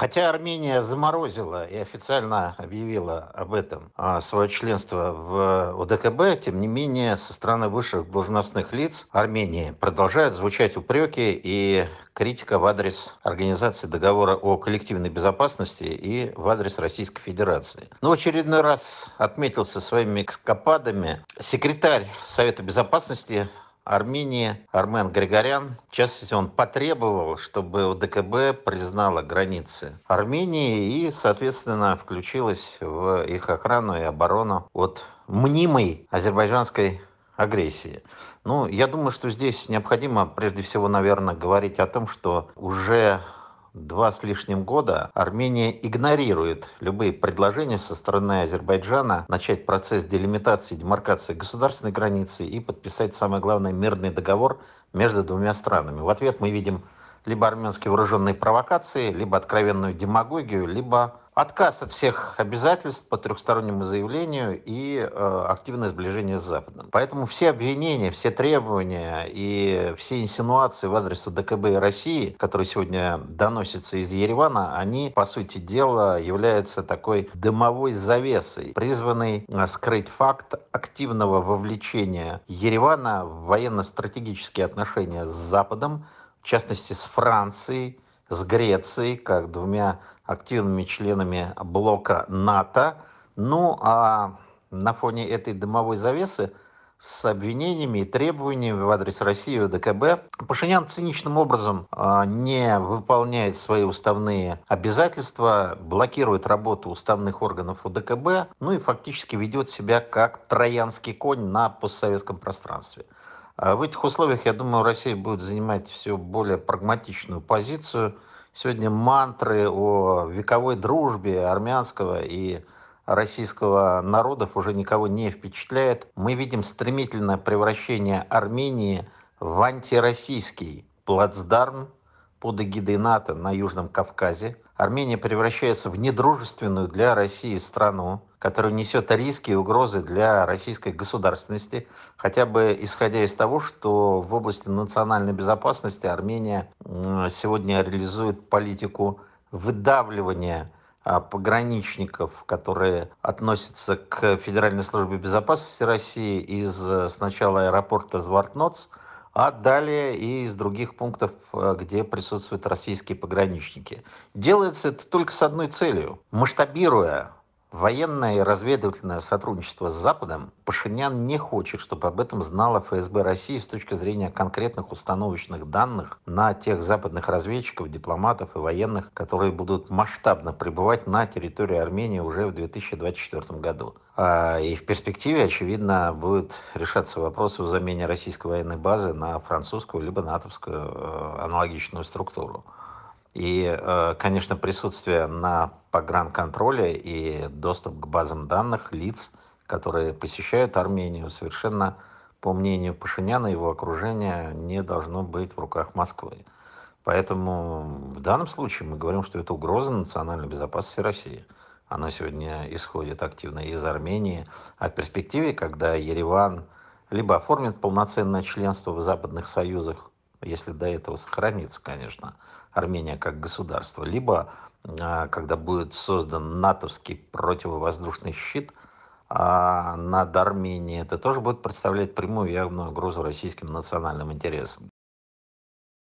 Хотя Армения заморозила и официально объявила об этом а, свое членство в ОДКБ, тем не менее со стороны высших должностных лиц Армении продолжают звучать упреки и критика в адрес Организации договора о коллективной безопасности и в адрес Российской Федерации. Но очередной раз отметился своими экскападами секретарь Совета Безопасности Армении Армен Григорян. В частности, он потребовал, чтобы ОДКБ признала границы Армении и, соответственно, включилась в их охрану и оборону от мнимой азербайджанской агрессии. Ну, я думаю, что здесь необходимо прежде всего, наверное, говорить о том, что уже два с лишним года Армения игнорирует любые предложения со стороны Азербайджана начать процесс делимитации и демаркации государственной границы и подписать, самое главное, мирный договор между двумя странами. В ответ мы видим либо армянские вооруженные провокации, либо откровенную демагогию, либо Отказ от всех обязательств по трехстороннему заявлению и э, активное сближение с Западом. Поэтому все обвинения, все требования и все инсинуации в адрес ДКБ и России, которые сегодня доносятся из Еревана, они, по сути дела, являются такой дымовой завесой, призванной э, скрыть факт активного вовлечения Еревана в военно-стратегические отношения с Западом, в частности с Францией, с Грецией, как двумя активными членами блока НАТО. Ну а на фоне этой дымовой завесы с обвинениями и требованиями в адрес России и ВДКБ. Пашинян циничным образом а, не выполняет свои уставные обязательства, блокирует работу уставных органов ВДКБ, ну и фактически ведет себя как троянский конь на постсоветском пространстве. А в этих условиях, я думаю, Россия будет занимать все более прагматичную позицию. Сегодня мантры о вековой дружбе армянского и российского народов уже никого не впечатляет. Мы видим стремительное превращение Армении в антироссийский плацдарм под эгидой НАТО на Южном Кавказе. Армения превращается в недружественную для России страну который несет риски и угрозы для российской государственности, хотя бы исходя из того, что в области национальной безопасности Армения сегодня реализует политику выдавливания а, пограничников, которые относятся к Федеральной службе безопасности России из э, сначала аэропорта Звартноц, а далее и из других пунктов, э, где присутствуют российские пограничники. Делается это только с одной целью – масштабируя Военное и разведывательное сотрудничество с Западом Пашинян не хочет, чтобы об этом знала ФСБ России с точки зрения конкретных установочных данных на тех западных разведчиков, дипломатов и военных, которые будут масштабно пребывать на территории Армении уже в 2024 году. А, и в перспективе, очевидно, будет решаться вопрос о замене российской военной базы на французскую либо натовскую э, аналогичную структуру. И, э, конечно, присутствие на погранконтроле и доступ к базам данных лиц, которые посещают Армению, совершенно, по мнению Пашиняна и его окружения, не должно быть в руках Москвы. Поэтому в данном случае мы говорим, что это угроза национальной безопасности России. Она сегодня исходит активно из Армении. А в перспективе, когда Ереван либо оформит полноценное членство в западных союзах, если до этого сохранится, конечно, Армения как государство, либо а, когда будет создан натовский противовоздушный щит а, над Арменией, это тоже будет представлять прямую явную угрозу российским национальным интересам.